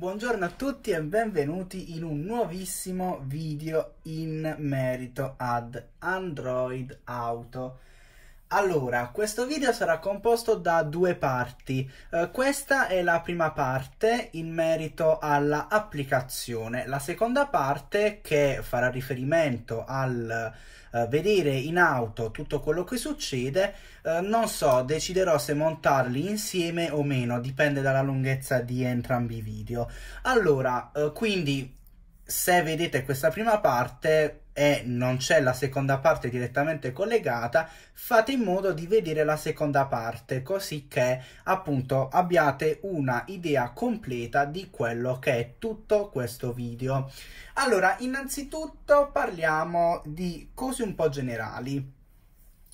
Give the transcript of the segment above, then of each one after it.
Buongiorno a tutti e benvenuti in un nuovissimo video in merito ad Android Auto. Allora, questo video sarà composto da due parti. Eh, questa è la prima parte in merito all'applicazione. la seconda parte che farà riferimento al eh, vedere in auto tutto quello che succede. Eh, non so, deciderò se montarli insieme o meno, dipende dalla lunghezza di entrambi i video. Allora, eh, quindi se vedete questa prima parte e non c'è la seconda parte direttamente collegata, fate in modo di vedere la seconda parte così che appunto abbiate una idea completa di quello che è tutto questo video. Allora, innanzitutto parliamo di cose un po' generali.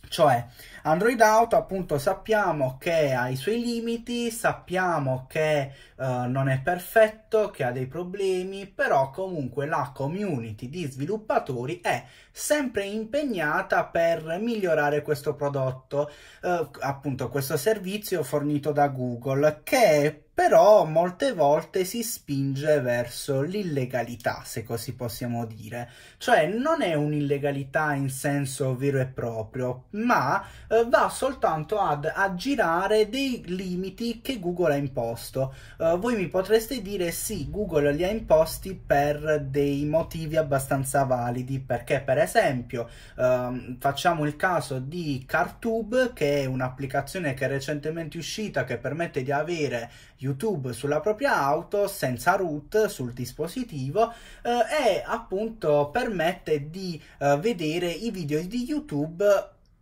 Cioè, Android Auto appunto sappiamo che ha i suoi limiti, sappiamo che uh, non è perfetto, che ha dei problemi, però comunque la community di sviluppatori è sempre impegnata per migliorare questo prodotto, uh, appunto questo servizio fornito da Google che però molte volte si spinge verso l'illegalità, se così possiamo dire. Cioè non è un'illegalità in senso vero e proprio, ma eh, va soltanto ad aggirare dei limiti che Google ha imposto. Eh, voi mi potreste dire sì, Google li ha imposti per dei motivi abbastanza validi, perché per esempio ehm, facciamo il caso di CarTube, che è un'applicazione che è recentemente uscita che permette di avere YouTube sulla propria auto senza root sul dispositivo eh, e appunto permette di eh, vedere i video di YouTube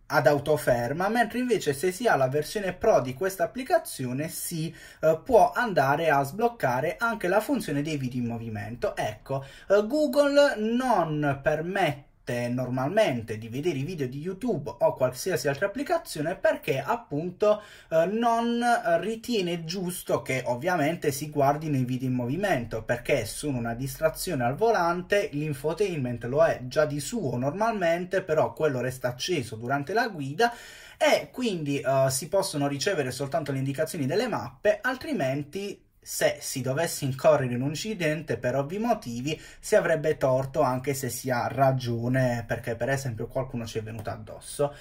ad autoferma, mentre invece se si ha la versione Pro di questa applicazione si eh, può andare a sbloccare anche la funzione dei video in movimento. Ecco, eh, Google non permette permette normalmente di vedere i video di YouTube o qualsiasi altra applicazione perché appunto eh, non ritiene giusto che ovviamente si guardino i video in movimento perché sono una distrazione al volante, l'infotainment lo è già di suo normalmente, però quello resta acceso durante la guida e quindi eh, si possono ricevere soltanto le indicazioni delle mappe, altrimenti se si dovesse incorrere in un incidente per ovvi motivi si avrebbe torto anche se si ha ragione perché per esempio qualcuno ci è venuto addosso.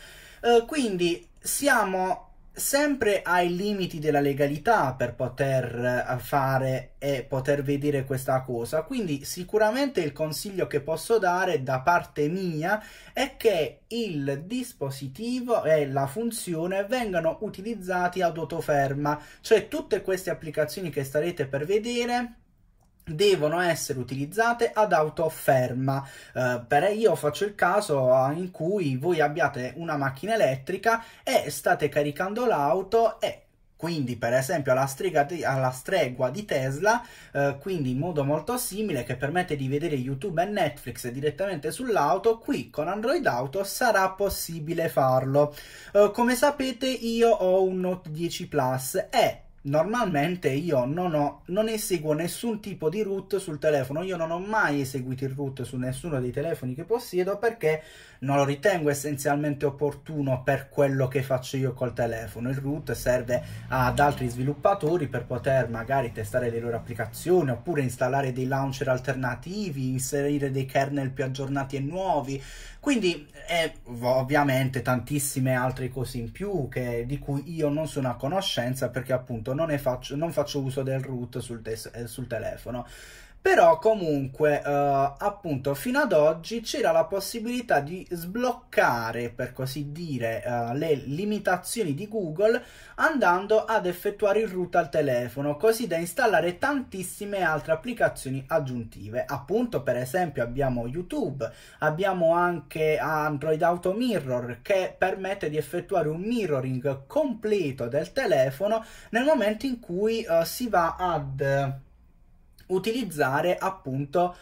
Eh, quindi siamo sempre ai limiti della legalità per poter eh, fare e poter vedere questa cosa. Quindi sicuramente il consiglio che posso dare da parte mia è che il dispositivo e la funzione vengano utilizzati ad autoferma, cioè tutte queste applicazioni che starete per vedere devono essere utilizzate ad autoferma. Uh, eh, io faccio il caso in cui voi abbiate una macchina elettrica e state caricando l'auto e quindi per esempio alla, di, alla stregua di Tesla, eh, quindi in modo molto simile che permette di vedere YouTube e Netflix direttamente sull'auto, qui con Android Auto sarà possibile farlo. Eh, come sapete io ho un Note 10 Plus e normalmente io non, ho, non, eseguo nessun tipo di root sul telefono, io non ho mai eseguito il root su nessuno dei telefoni che possiedo perché non lo ritengo essenzialmente opportuno per quello che faccio io col telefono. Il root serve ad altri sviluppatori per poter magari testare le loro applicazioni oppure installare dei launcher alternativi, inserire dei kernel più aggiornati e nuovi. Quindi è eh, ovviamente tantissime altre cose in più che, di cui io non sono a conoscenza perché appunto non, faccio, non faccio uso del root sul, tes- eh, sul telefono però comunque eh, appunto fino ad oggi c'era la possibilità di sbloccare per così dire eh, le limitazioni di Google andando ad effettuare il root al telefono così da installare tantissime altre applicazioni aggiuntive appunto per esempio abbiamo YouTube abbiamo anche Android Auto Mirror che permette di effettuare un mirroring completo del telefono nel momento in cui eh, si va ad utilizzare appunto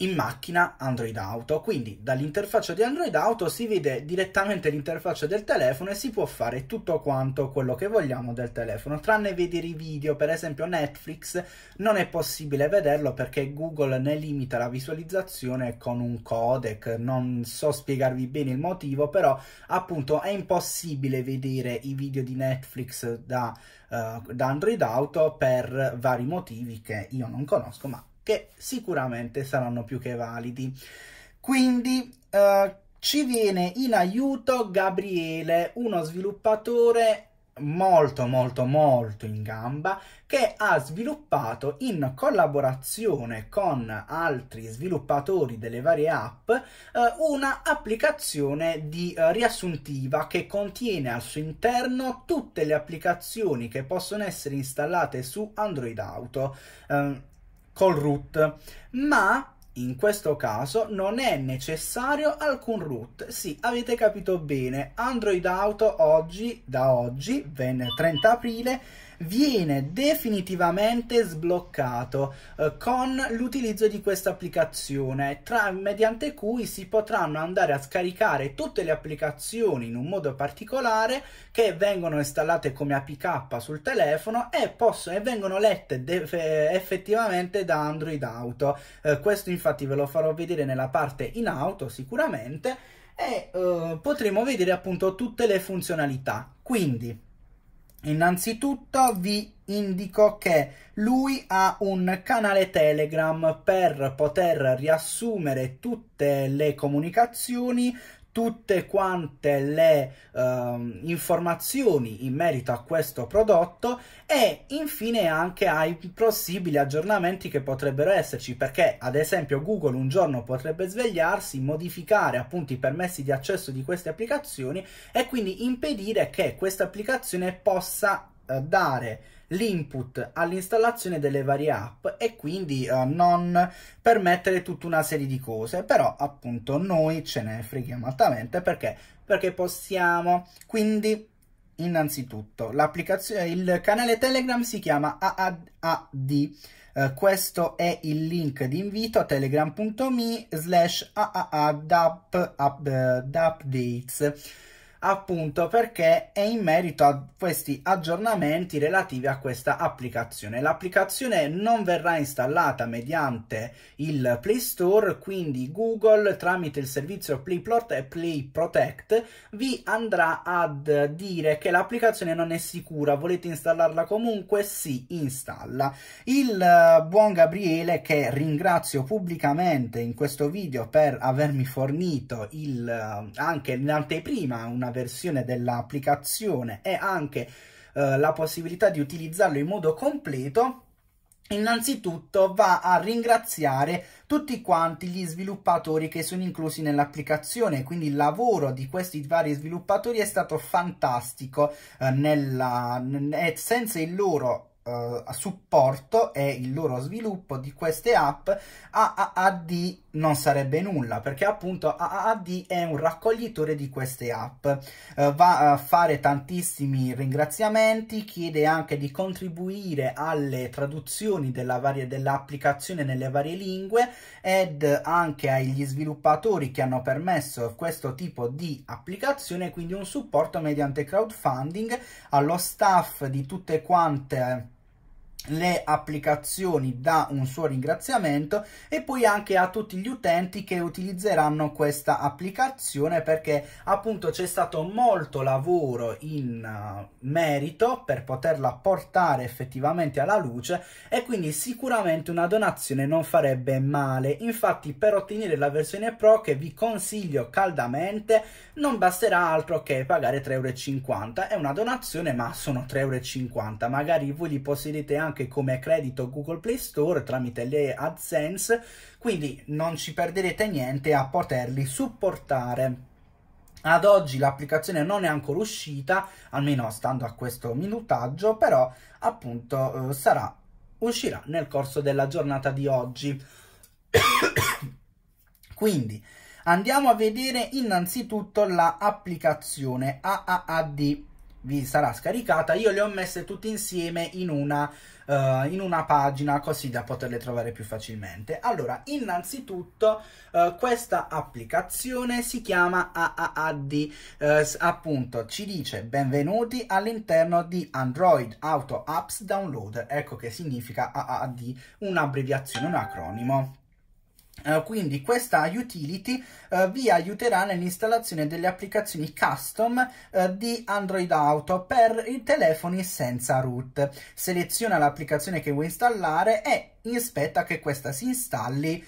in macchina Android Auto. Quindi dall'interfaccia di Android Auto si vede direttamente l'interfaccia del telefono e si può fare tutto quanto quello che vogliamo del telefono, tranne vedere i video, per esempio Netflix non è possibile vederlo perché Google ne limita la visualizzazione con un codec, non so spiegarvi bene il motivo, però appunto è impossibile vedere i video di Netflix da eh, da Android Auto per vari motivi che io non conosco, ma che sicuramente saranno più che validi. Quindi uh, ci viene in aiuto Gabriele, uno sviluppatore molto molto molto in gamba che ha sviluppato in collaborazione con altri sviluppatori delle varie app eh, una applicazione di eh, riassuntiva che contiene al suo interno tutte le applicazioni che possono essere installate su Android Auto eh, col root ma in questo caso non è necessario alcun root, sì avete capito bene, Android Auto oggi, da oggi, ben 30 aprile, viene definitivamente sbloccato eh, con l'utilizzo di questa applicazione tra, mediante cui si potranno andare a scaricare tutte le applicazioni in un modo particolare che vengono installate come APK sul telefono e, possono, e vengono lette effettivamente da Android Auto eh, questo infatti ve lo farò vedere nella parte in auto sicuramente e eh, potremo vedere appunto tutte le funzionalità quindi Innanzitutto vi indico che lui ha un canale Telegram per poter riassumere tutte le comunicazioni tutte quante le uh, informazioni in merito a questo prodotto e infine anche ai possibili aggiornamenti che potrebbero esserci perché ad esempio Google un giorno potrebbe svegliarsi, modificare appunto i permessi di accesso di queste applicazioni e quindi impedire che questa applicazione possa eh, dare l'input all'installazione delle varie app e quindi eh, non permettere tutta una serie di cose però appunto noi ce ne freghiamo altamente perché perché possiamo quindi innanzitutto l'applicazione il canale telegram si chiama AAD eh, questo è il link di invito telegram.me slash aaaddapdates appunto perché è in merito a questi aggiornamenti relativi a questa applicazione. L'applicazione non verrà installata mediante il Play Store, quindi Google tramite il servizio Play, Play Protect vi andrà a dire che l'applicazione non è sicura, volete installarla comunque? Si installa. Il eh, buon Gabriele che ringrazio pubblicamente in questo video per avermi fornito il, eh, anche in anteprima una versione dell'applicazione e anche eh, la possibilità di utilizzarlo in modo completo, innanzitutto va a ringraziare tutti quanti gli sviluppatori che sono inclusi nell'applicazione quindi il lavoro di questi vari sviluppatori è stato fantastico eh, nella, senza il loro uh, supporto e il loro sviluppo di queste app, AAAD non sarebbe nulla perché appunto AAAD è un raccoglitore di queste app, uh, va a fare tantissimi ringraziamenti, chiede anche di contribuire alle traduzioni dell'applicazione nelle varie lingue ed anche agli sviluppatori che hanno permesso questo tipo di applicazione, quindi un supporto mediante crowdfunding allo staff di tutte quante le applicazioni da un suo ringraziamento e poi anche a tutti gli utenti che utilizzeranno questa applicazione perché appunto c'è stato molto lavoro in uh, merito per poterla portare effettivamente alla luce e quindi sicuramente una donazione non farebbe male infatti per ottenere la versione pro che vi consiglio caldamente non basterà altro che pagare 3,50 euro è una donazione ma sono 3,50 euro magari voi li possedete anche anche come credito Google Play Store tramite le AdSense, quindi non ci perderete niente a poterli supportare. Ad oggi l'applicazione non è ancora uscita, almeno stando a questo minutaggio, però appunto eh, sarà, uscirà nel corso della giornata di oggi. Quindi andiamo a vedere innanzitutto l'applicazione la AAAD vi sarà scaricata. Io le ho messe tutte insieme in una uh, in una pagina così da poterle trovare più facilmente. Allora, innanzitutto uh, questa applicazione si chiama AAAD, uh, eh, appunto ci dice benvenuti all'interno di Android Auto Apps Downloader, ecco che significa AAAD, un'abbreviazione, un acronimo. Eh, quindi questa utility uh, vi aiuterà nell'installazione delle applicazioni custom uh, di Android Auto per i telefoni senza root. Seleziona l'applicazione che vuoi installare e aspetta che questa si installi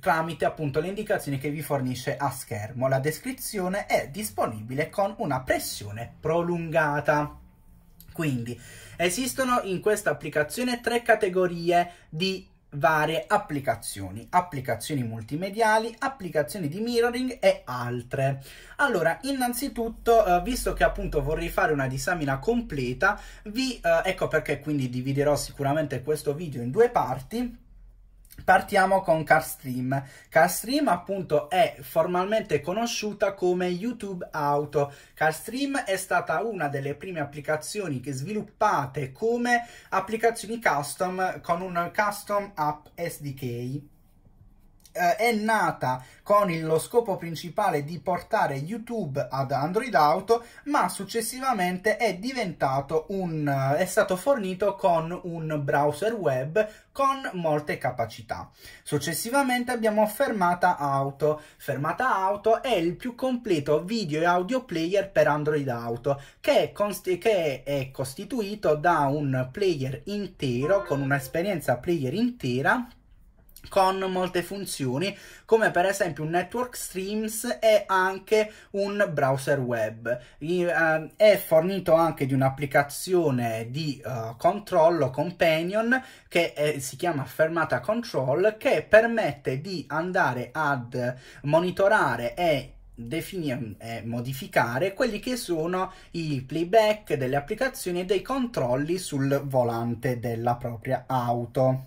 tramite appunto le indicazioni che vi fornisce a schermo. La descrizione è disponibile con una pressione prolungata. Quindi esistono in questa applicazione tre categorie di varie applicazioni, applicazioni multimediali, applicazioni di mirroring e altre. Allora, innanzitutto, eh, visto che appunto vorrei fare una disamina completa, vi eh, ecco perché quindi dividerò sicuramente questo video in due parti Partiamo con Carstream. Carstream appunto è formalmente conosciuta come YouTube Auto. Carstream è stata una delle prime applicazioni che sviluppate come applicazioni custom con un custom app SDK eh, è nata con il, lo scopo principale di portare YouTube ad Android Auto, ma successivamente è diventato un eh, è stato fornito con un browser web con molte capacità. Successivamente abbiamo Fermata Auto. Fermata Auto è il più completo video e audio player per Android Auto, che è, che è costituito da un player intero con un'esperienza player intera con molte funzioni come per esempio un network streams e anche un browser web I, uh, è fornito anche di un'applicazione di uh, controllo companion che è, eh, si chiama fermata control che permette di andare ad monitorare e definire e modificare quelli che sono i playback delle applicazioni e dei controlli sul volante della propria auto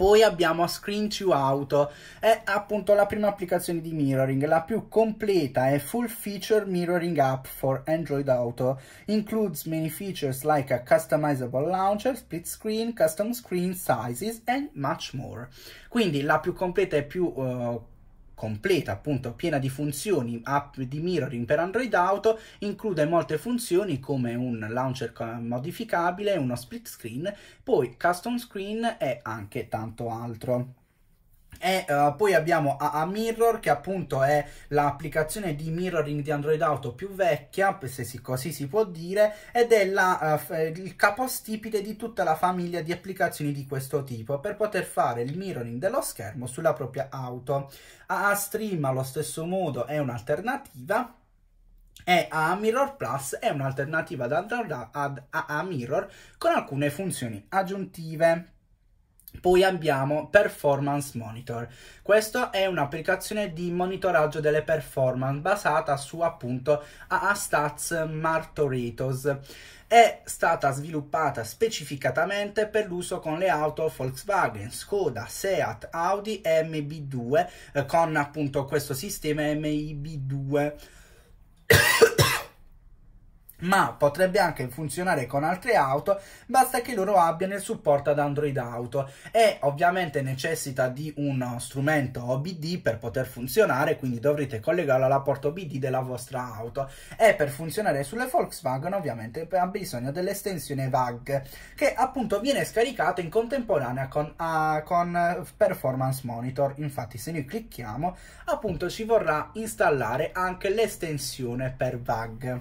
poi abbiamo Screen to Auto, è appunto la prima applicazione di mirroring, la più completa e full feature mirroring app for Android Auto. Includes many features like a customizable launcher, split screen, custom screen sizes and much more. Quindi la più completa e più uh, completa, appunto piena di funzioni, app di mirroring per Android Auto, include molte funzioni come un launcher modificabile, uno split screen, poi custom screen e anche tanto altro. E uh, poi abbiamo AA Mirror che appunto è l'applicazione di mirroring di Android Auto più vecchia, se si, così si può dire, ed è la, uh, il capostipite di tutta la famiglia di applicazioni di questo tipo per poter fare il mirroring dello schermo sulla propria auto. AA Stream allo stesso modo è un'alternativa e AA Mirror Plus è un'alternativa ad, ad, ad AA Mirror con alcune funzioni aggiuntive. Poi abbiamo Performance Monitor. Questa è un'applicazione di monitoraggio delle performance basata su appunto AA Martoritos. È stata sviluppata specificatamente per l'uso con le auto Volkswagen, Skoda, Seat, Audi e MB2 eh, con appunto questo sistema MIB2 ma potrebbe anche funzionare con altre auto, basta che loro abbiano il supporto ad Android Auto e ovviamente necessita di uno strumento OBD per poter funzionare, quindi dovrete collegarlo alla porta OBD della vostra auto e per funzionare sulle Volkswagen ovviamente ha bisogno dell'estensione VAG che appunto viene scaricata in contemporanea con, uh, con Performance Monitor, infatti se noi clicchiamo appunto ci vorrà installare anche l'estensione per VAG.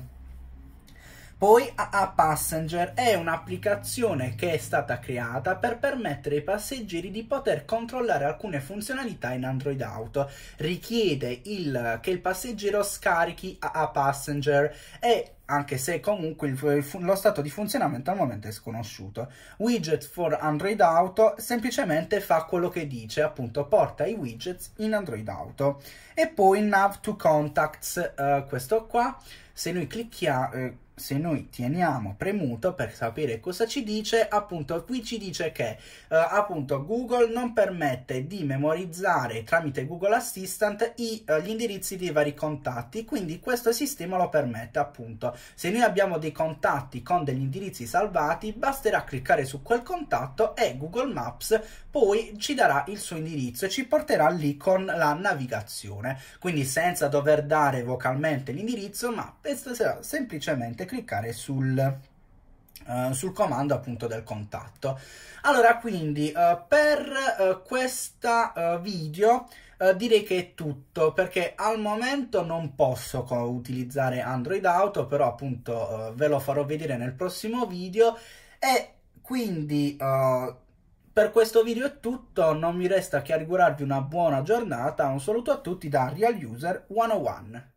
Poi AA Passenger è un'applicazione che è stata creata per permettere ai passeggeri di poter controllare alcune funzionalità in Android Auto. Richiede il, che il passeggero scarichi AA Passenger e anche se comunque il, lo stato di funzionamento al momento è sconosciuto. Widget for Android Auto semplicemente fa quello che dice, appunto porta i widgets in Android Auto. E poi Nav to Contacts, uh, questo qua, se noi clicchiamo... Eh, se noi teniamo premuto per sapere cosa ci dice, appunto qui ci dice che eh, appunto Google non permette di memorizzare tramite Google Assistant i, eh, gli indirizzi dei vari contatti, quindi questo sistema lo permette appunto. Se noi abbiamo dei contatti con degli indirizzi salvati, basterà cliccare su quel contatto e Google Maps poi ci darà il suo indirizzo e ci porterà lì con la navigazione, quindi senza dover dare vocalmente l'indirizzo, ma semplicemente cliccare sul Uh, sul comando appunto del contatto allora quindi uh, per uh, eh, questo video direi che è tutto perché al momento non posso utilizzare android auto però appunto ve lo farò vedere nel prossimo video e quindi per questo video è tutto, non mi resta che augurarvi una buona giornata, un saluto a tutti da Real User 101.